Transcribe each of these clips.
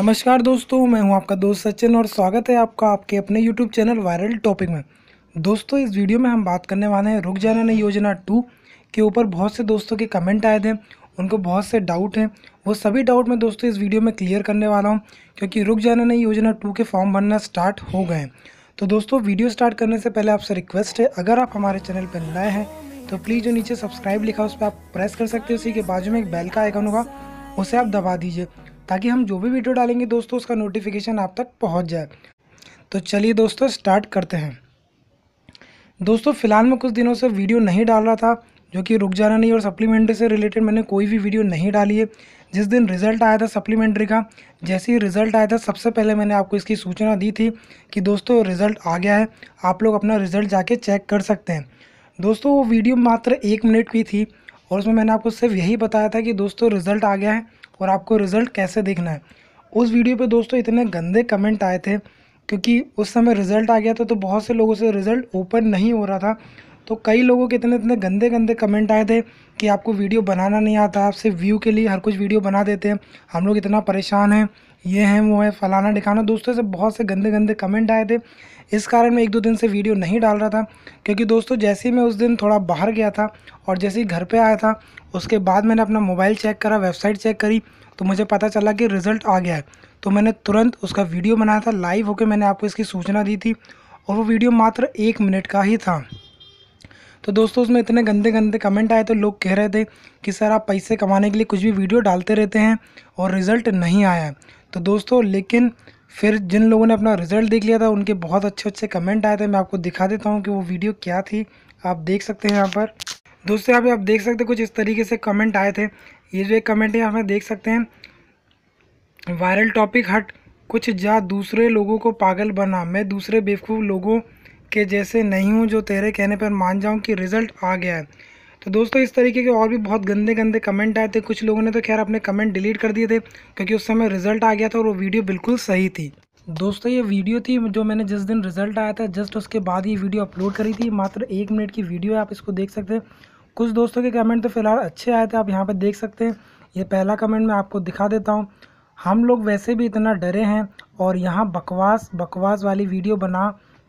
नमस्कार दोस्तों मैं हूं आपका दोस्त सचिन और स्वागत है आपका आपके अपने YouTube चैनल वायरल टॉपिक में दोस्तों इस वीडियो में हम बात करने वाले हैं रुक जाना नहीं योजना टू के ऊपर बहुत से दोस्तों के कमेंट आए थे उनको बहुत से डाउट हैं वो सभी डाउट मैं दोस्तों इस वीडियो में क्लियर करने वाला हूँ क्योंकि रुक जाना नहीं योजना टू के फॉर्म भरना स्टार्ट हो गए हैं तो दोस्तों वीडियो स्टार्ट करने से पहले आपसे रिक्वेस्ट है अगर आप हमारे चैनल पर नए हैं तो प्लीज़ जो नीचे सब्सक्राइब लिखा उस पर आप प्रेस कर सकते हो उसी के बाजू में एक बेल का आइकन होगा उसे आप दबा दीजिए ताकि हम जो भी वीडियो डालेंगे दोस्तों उसका नोटिफिकेशन आप तक पहुँच जाए तो चलिए दोस्तों स्टार्ट करते हैं दोस्तों फ़िलहाल मैं कुछ दिनों से वीडियो नहीं डाल रहा था जो कि रुक जाना नहीं और सप्लीमेंट्री से रिलेटेड मैंने कोई भी वीडियो नहीं डाली है जिस दिन रिज़ल्ट आया था सप्लीमेंट्री का जैसे ही रिज़ल्ट आया था सबसे पहले मैंने आपको इसकी सूचना दी थी कि दोस्तों रिज़ल्ट आ गया है आप लोग अपना रिज़ल्ट जाके चेक कर सकते हैं दोस्तों वो वीडियो मात्र एक मिनट की थी और उसमें मैंने आपको सिर्फ यही बताया था कि दोस्तों रिज़ल्ट आ गया है और आपको रिज़ल्ट कैसे देखना है उस वीडियो पे दोस्तों इतने गंदे कमेंट आए थे क्योंकि उस समय रिज़ल्ट आ गया था तो बहुत से लोगों से रिज़ल्ट ओपन नहीं हो रहा था तो कई लोगों के इतने इतने गंदे गंदे कमेंट आए थे कि आपको वीडियो बनाना नहीं आता आप सिर्फ व्यू के लिए हर कुछ वीडियो बना देते हैं हम लोग इतना परेशान हैं ये हैं वो है फलाना ढिकाना दोस्तों से बहुत से गंदे गंदे कमेंट आए थे इस कारण मैं एक दो दिन से वीडियो नहीं डाल रहा था क्योंकि दोस्तों जैसे ही मैं उस दिन थोड़ा बाहर गया था और जैसे ही घर पर आया था उसके बाद मैंने अपना मोबाइल चेक करा वेबसाइट चेक करी तो मुझे पता चला कि रिज़ल्ट आ गया है तो मैंने तुरंत उसका वीडियो बनाया था लाइव होकर मैंने आपको इसकी सूचना दी थी और वो वीडियो मात्र एक मिनट का ही था तो दोस्तों उसमें इतने गंदे गंदे कमेंट आए तो लोग कह रहे थे कि सर आप पैसे कमाने के लिए कुछ भी वीडियो डालते रहते हैं और रिज़ल्ट नहीं आया है तो दोस्तों लेकिन फिर जिन लोगों ने अपना रिज़ल्ट देख लिया था उनके बहुत अच्छे अच्छे कमेंट आए थे मैं आपको दिखा देता हूँ कि वो वीडियो क्या थी आप देख सकते हैं यहाँ पर दोस्तों यहाँ पर आप देख सकते हैं कुछ इस तरीके से कमेंट आए थे ये जो एक कमेंट है हमें देख सकते हैं वायरल टॉपिक हट कुछ जा दूसरे लोगों को पागल बना मैं दूसरे बेवकूफ़ लोगों के जैसे नहीं हूँ जो तेरे कहने पर मान जाऊँ कि रिज़ल्ट आ गया है तो दोस्तों इस तरीके के और भी बहुत गंदे गंदे कमेंट आए थे कुछ लोगों ने तो खैर अपने कमेंट डिलीट कर दिए थे क्योंकि उस समय रिज़ल्ट आ गया था और वो वीडियो बिल्कुल सही थी दोस्तों ये वीडियो थी जो मैंने जिस दिन रिज़ल्ट आया था जस्ट उसके बाद ये वीडियो अपलोड करी थी मात्र एक मिनट की वीडियो है आप इसको देख सकते हैं कुछ दोस्तों के कमेंट तो फिलहाल अच्छे आए थे आप यहाँ पर देख सकते हैं ये पहला कमेंट मैं आपको दिखा देता हूँ हम लोग वैसे भी इतना डरे हैं और यहाँ बकवास बकवास वाली वीडियो बना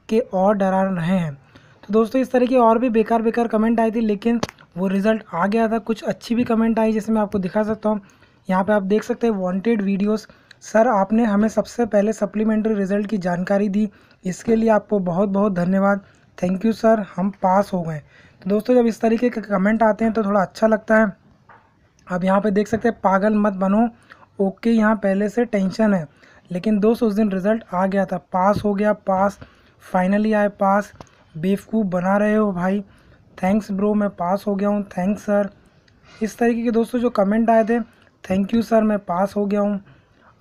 के और डरा रहे हैं तो दोस्तों इस तरह की और भी बेकार बेकार कमेंट आई थी लेकिन वो रिज़ल्ट आ गया था कुछ अच्छी भी कमेंट आई जैसे मैं आपको दिखा सकता हूँ यहाँ पे आप देख सकते हैं वांटेड वीडियोस सर आपने हमें सबसे पहले सप्लीमेंट्री रिज़ल्ट की जानकारी दी इसके लिए आपको बहुत बहुत धन्यवाद थैंक यू सर हम पास हो गए तो दोस्तों जब इस तरीके के कमेंट आते हैं तो थोड़ा अच्छा लगता है आप यहाँ पे देख सकते हैं पागल मत बनो ओके यहाँ पहले से टेंशन है लेकिन दोस्त उस दिन रिज़ल्ट आ गया था पास हो गया पास फाइनली आए पास बेवकूफ़ बना रहे हो भाई थैंक्स ब्रो मैं पास हो गया हूँ थैंक्स सर इस तरीके के दोस्तों जो कमेंट आए थे थैंक यू सर मैं पास हो गया हूँ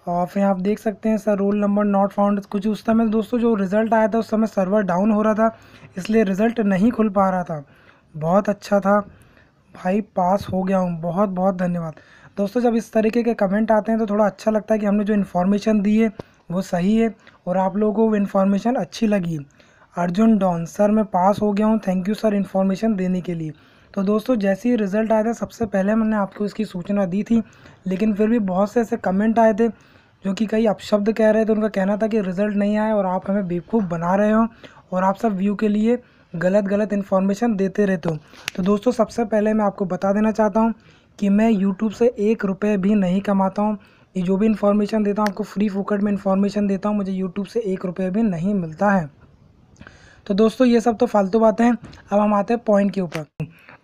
और फिर आप देख सकते हैं sir roll number not found कुछ उस समय दोस्तों जो रिज़ल्ट आया था उस समय सर्वर डाउन हो रहा था इसलिए रिज़ल्ट नहीं खुल पा रहा था बहुत अच्छा था भाई पास हो गया हूँ बहुत बहुत धन्यवाद दोस्तों जब इस तरीके के कमेंट आते हैं तो थोड़ा अच्छा लगता है कि हमने जो इन्फॉर्मेशन दी है वो सही है और आप लोगों को वो इन्फॉर्मेशन अच्छी लगी अर्जुन डॉन सर मैं पास हो गया हूँ थैंक यू सर इन्फॉर्मेशन देने के लिए तो दोस्तों जैसे ही रिज़ल्ट आया था सबसे पहले मैंने आपको इसकी सूचना दी थी लेकिन फिर भी बहुत से ऐसे कमेंट आए थे जो कि कई अपशब्द कह रहे थे उनका कहना था कि रिज़ल्ट नहीं आया और आप हमें बेवकूफ़ बना रहे हो और आप सब व्यू के लिए गलत गलत इन्फॉर्मेशन देते रहते हो तो दोस्तों सबसे पहले मैं आपको बता देना चाहता हूँ कि मैं यूट्यूब से एक रुपये भी नहीं कमाता हूँ ये जो भी इन्फॉर्मेशन देता हूँ आपको फ्री फोकट में इन्फॉर्मेशन देता हूँ मुझे यूट्यूब से एक रुपये भी नहीं मिलता है तो दोस्तों ये सब तो फालतू बातें हैं अब हम आते हैं पॉइंट के ऊपर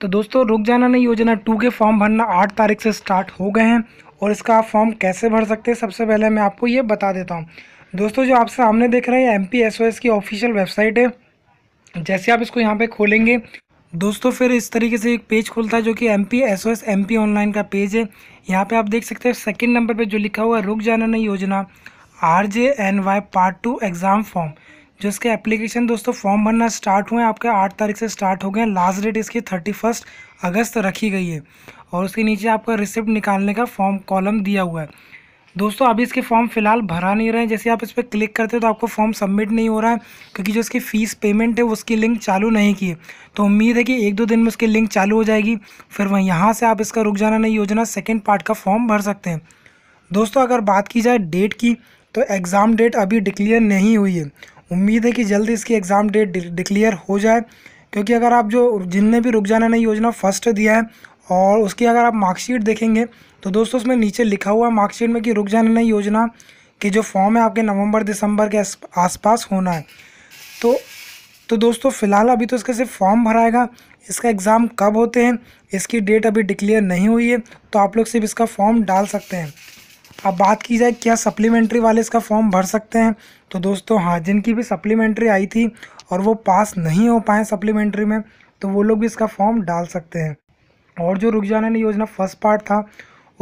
तो दोस्तों रुक जाना नहीं योजना टू के फॉर्म भरना आठ तारीख से स्टार्ट हो गए हैं और इसका आप फॉर्म कैसे भर सकते हैं सबसे पहले मैं आपको ये बता देता हूँ दोस्तों जो आप सामने देख रहे हैं M P S O S की ऑफिशियल वेबसाइट है जैसे आप इसको यहाँ पे खोलेंगे दोस्तों फिर इस तरीके से एक पेज खुलता है जो कि M P S O S M P online का पेज है यहाँ पे आप देख सकते हैं सेकंड नंबर पे जो लिखा हुआ है रुक जाना नहीं योजना R J N Y part two exam form जो इसके एप्लीकेशन दोस्तों फॉर्म भरना स्टार्ट हुए हैं आपके आठ तारीख से स्टार्ट हो गए हैं लास्ट डेट इसकी थर्टी फर्स्ट अगस्त रखी गई है और उसके नीचे आपका रिसिप्ट निकालने का फॉर्म कॉलम दिया हुआ है दोस्तों अभी इसके फॉर्म फिलहाल भरा नहीं रहे हैं जैसे आप इस पर क्लिक करते हो तो आपको फॉर्म सबमिट नहीं हो रहा है क्योंकि जो इसकी फ़ीस पेमेंट है उसकी लिंक चालू नहीं की है तो उम्मीद है कि एक दो दिन में उसकी लिंक चालू हो जाएगी फिर वहीं यहाँ से आप इसका रुक जाना नहीं योजना सेकेंड पार्ट का फॉर्म भर सकते हैं दोस्तों अगर बात की जाए डेट की तो एग्ज़ाम डेट अभी डिक्लेयर नहीं हुई है उम्मीद है कि जल्द इसकी एग्ज़ाम डेट डिक्लेयर हो जाए क्योंकि अगर आप जो जिनने भी रुक जाना नहीं योजना फर्स्ट दिया है और उसकी अगर आप मार्कशीट देखेंगे तो दोस्तों उसमें नीचे लिखा हुआ है मार्कशीट में कि रुक जाने नहीं योजना कि जो फॉर्म है आपके नवंबर दिसंबर के आसपास होना है तो तो दोस्तों फ़िलहाल अभी तो इसका सिर्फ फॉर्म भराएगा इसका एग्ज़ाम कब होते हैं इसकी डेट अभी डिक्लेयर नहीं हुई है तो आप लोग सिर्फ इसका फॉर्म डाल सकते हैं अब बात की जाए क्या सप्लीमेंट्री वाले इसका फॉर्म भर सकते हैं तो दोस्तों हाँ जिनकी भी सप्लीमेंट्री आई थी और वो पास नहीं हो पाए सप्लीमेंट्री में तो वो लोग भी इसका फॉर्म डाल सकते हैं और जो रुक जाना योजना फर्स्ट पार्ट था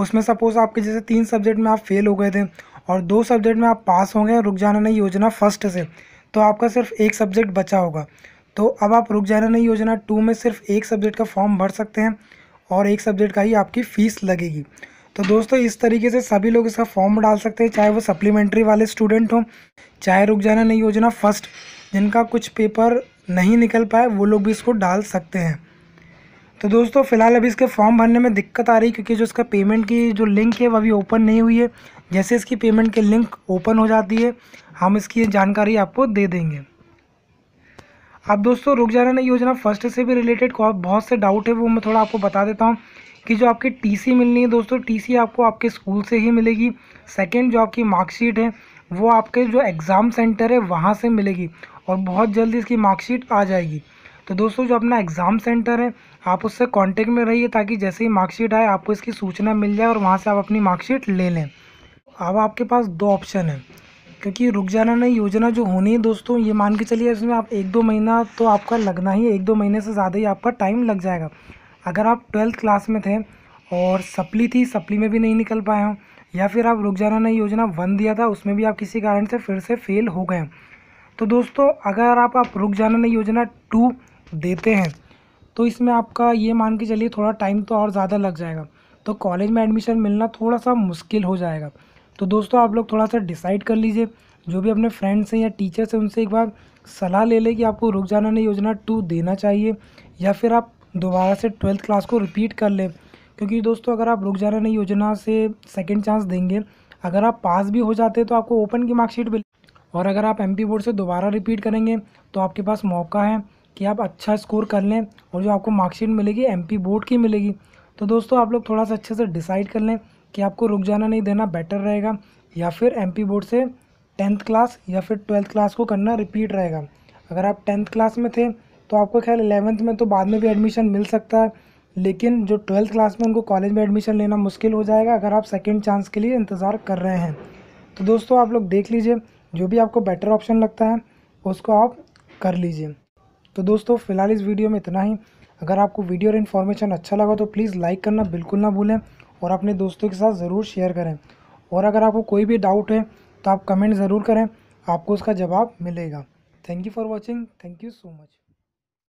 उसमें सपोज़ आपके जैसे तीन सब्जेक्ट में आप फेल हो गए थे और दो सब्जेक्ट में आप पास होंगे रुक जाना नहीं योजना फर्स्ट से तो आपका सिर्फ एक सब्जेक्ट बचा होगा तो अब आप रुक जाना नहीं योजना टू में सिर्फ एक सब्जेक्ट का फॉर्म भर सकते हैं और एक सब्जेक्ट का ही आपकी फ़ीस लगेगी तो दोस्तों इस तरीके से सभी लोग इसका फॉर्म डाल सकते हैं चाहे वो सप्लीमेंट्री वाले स्टूडेंट हों चाहे रुक जाना नहीं योजना फर्स्ट जिनका कुछ पेपर नहीं निकल पाए वो लोग भी इसको डाल सकते हैं तो दोस्तों फ़िलहाल अभी इसके फॉर्म भरने में दिक्कत आ रही है क्योंकि जो इसका पेमेंट की जो लिंक है वह अभी ओपन नहीं हुई है जैसे इसकी पेमेंट की लिंक ओपन हो जाती है हम इसकी जानकारी आपको दे देंगे अब दोस्तों रुक जाना नहीं योजना फर्स्ट से भी रिलेटेड बहुत से डाउट है वो मैं थोड़ा आपको बता देता हूँ कि जो आपकी टीसी मिलनी है दोस्तों टीसी आपको आपके स्कूल से ही मिलेगी सेकंड जो आपकी मार्कशीट है वो आपके जो एग्ज़ाम सेंटर है वहाँ से मिलेगी और बहुत जल्दी इसकी मार्कशीट आ जाएगी तो दोस्तों जो अपना एग्ज़ाम सेंटर है आप उससे कांटेक्ट में रहिए ताकि जैसे ही मार्कशीट आए आपको इसकी सूचना मिल जाए और वहाँ से आप अपनी मार्कशीट ले लें अब आपके पास दो ऑप्शन है क्योंकि रुक जाना नहीं योजना जो होनी है दोस्तों ये मान के चलिए इसमें आप एक दो महीना तो आपका लगना ही एक दो महीने से ज़्यादा ही आपका टाइम लग जाएगा अगर आप ट्वेल्थ क्लास में थे और सप्ली थी सप्ली में भी नहीं निकल पाए हों या फिर आप रुक जाना नहीं योजना वन दिया था उसमें भी आप किसी कारण से फिर से फेल हो गए तो दोस्तों अगर आप आप रुक जाना नहीं योजना टू देते हैं तो इसमें आपका ये मान के चलिए थोड़ा टाइम तो और ज़्यादा लग जाएगा तो कॉलेज में एडमिशन मिलना थोड़ा सा मुश्किल हो जाएगा तो दोस्तों आप लोग थोड़ा सा डिसाइड कर लीजिए जो भी अपने फ्रेंड्स हैं या टीचर्स हैं उनसे एक बार सलाह ले लें कि आपको रुक जाना नहीं योजना टू देना चाहिए या फिर आप दोबारा से ट्वेल्थ क्लास को रिपीट कर लें क्योंकि दोस्तों अगर आप रुक जाना नहीं योजना से सेकेंड चांस देंगे अगर आप पास भी हो जाते तो आपको ओपन की मार्कशीट मिले और अगर आप एमपी बोर्ड से दोबारा रिपीट करेंगे तो आपके पास मौका है कि आप अच्छा स्कोर कर लें और जो आपको मार्कशीट मिलेगी एम बोर्ड की मिलेगी तो दोस्तों आप लोग थोड़ा सा अच्छे से डिसाइड कर लें कि आपको रुक जाना नहीं देना बेटर रहेगा या फिर एम बोर्ड से टेंथ क्लास या फिर ट्वेल्थ क्लास को करना रिपीट रहेगा अगर आप टेंथ क्लास में थे तो आपको खैर एलेवंथ में तो बाद में भी एडमिशन मिल सकता है लेकिन जो ट्वेल्थ क्लास में उनको कॉलेज में एडमिशन लेना मुश्किल हो जाएगा अगर आप सेकेंड चांस के लिए इंतज़ार कर रहे हैं तो दोस्तों आप लोग देख लीजिए जो भी आपको बेटर ऑप्शन लगता है उसको आप कर लीजिए तो दोस्तों फिलहाल इस वीडियो में इतना ही अगर आपको वीडियो और इन्फॉर्मेशन अच्छा लगा तो प्लीज़ लाइक करना बिल्कुल ना भूलें और अपने दोस्तों के साथ ज़रूर शेयर करें और अगर आपको कोई भी डाउट है तो आप कमेंट ज़रूर करें आपको उसका जवाब मिलेगा thank you for watching thank you so much